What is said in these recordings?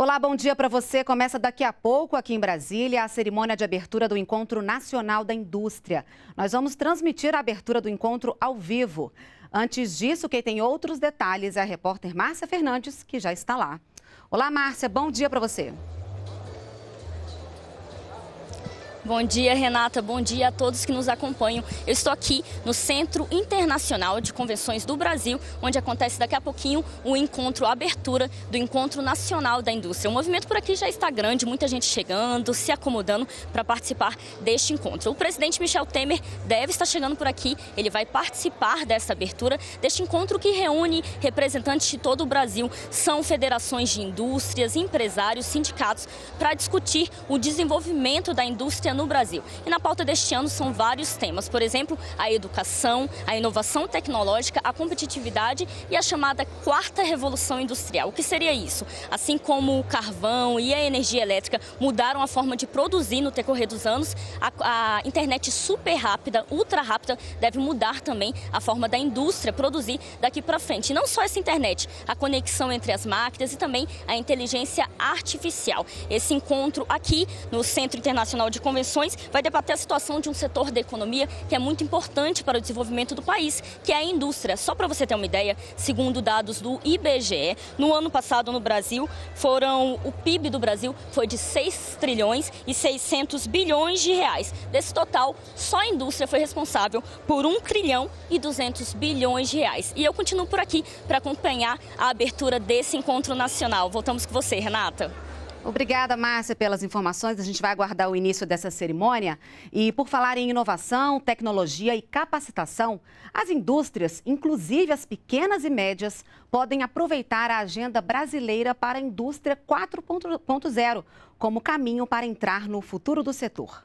Olá, bom dia para você. Começa daqui a pouco aqui em Brasília a cerimônia de abertura do Encontro Nacional da Indústria. Nós vamos transmitir a abertura do encontro ao vivo. Antes disso, quem tem outros detalhes é a repórter Márcia Fernandes, que já está lá. Olá, Márcia, bom dia para você. Bom dia, Renata. Bom dia a todos que nos acompanham. Eu estou aqui no Centro Internacional de Convenções do Brasil, onde acontece daqui a pouquinho o encontro, a abertura do Encontro Nacional da Indústria. O movimento por aqui já está grande, muita gente chegando, se acomodando para participar deste encontro. O presidente Michel Temer deve estar chegando por aqui, ele vai participar dessa abertura, deste encontro que reúne representantes de todo o Brasil. São federações de indústrias, empresários, sindicatos, para discutir o desenvolvimento da indústria no Brasil. E na pauta deste ano são vários temas, por exemplo, a educação, a inovação tecnológica, a competitividade e a chamada quarta revolução industrial. O que seria isso? Assim como o carvão e a energia elétrica mudaram a forma de produzir no decorrer dos anos, a, a internet super rápida, ultra rápida, deve mudar também a forma da indústria produzir daqui para frente. E não só essa internet, a conexão entre as máquinas e também a inteligência artificial. Esse encontro aqui no Centro Internacional de Convenção vai debater a situação de um setor da economia que é muito importante para o desenvolvimento do país, que é a indústria. Só para você ter uma ideia, segundo dados do IBGE, no ano passado no Brasil, foram o PIB do Brasil foi de 6 trilhões e 600 bilhões de reais. Desse total, só a indústria foi responsável por 1 trilhão e 200 bilhões de reais. E eu continuo por aqui para acompanhar a abertura desse encontro nacional. Voltamos com você, Renata. Obrigada, Márcia, pelas informações. A gente vai aguardar o início dessa cerimônia. E por falar em inovação, tecnologia e capacitação, as indústrias, inclusive as pequenas e médias, podem aproveitar a agenda brasileira para a indústria 4.0 como caminho para entrar no futuro do setor.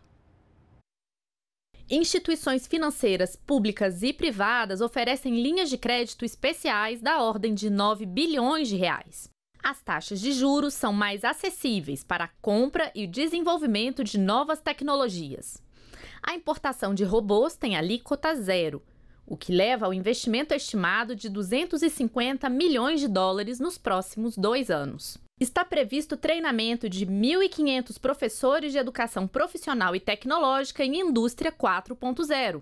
Instituições financeiras públicas e privadas oferecem linhas de crédito especiais da ordem de 9 bilhões de reais. As taxas de juros são mais acessíveis para a compra e o desenvolvimento de novas tecnologias. A importação de robôs tem alíquota zero, o que leva ao investimento estimado de 250 milhões de dólares nos próximos dois anos. Está previsto treinamento de 1.500 professores de educação profissional e tecnológica em indústria 4.0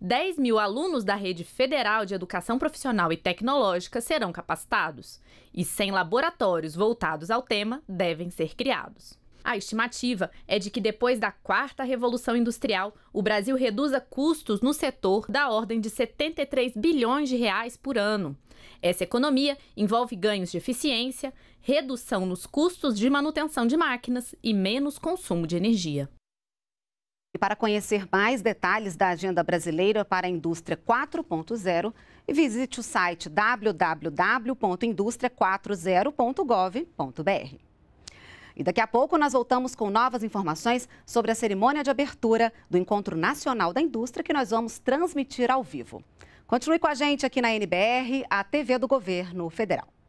10 mil alunos da Rede Federal de Educação Profissional e Tecnológica serão capacitados e 100 laboratórios voltados ao tema devem ser criados. A estimativa é de que depois da quarta revolução industrial, o Brasil reduza custos no setor da ordem de 73 bilhões de reais por ano. Essa economia envolve ganhos de eficiência, redução nos custos de manutenção de máquinas e menos consumo de energia para conhecer mais detalhes da Agenda Brasileira para a Indústria 4.0, visite o site www.industria40.gov.br. E daqui a pouco nós voltamos com novas informações sobre a cerimônia de abertura do Encontro Nacional da Indústria que nós vamos transmitir ao vivo. Continue com a gente aqui na NBR, a TV do Governo Federal.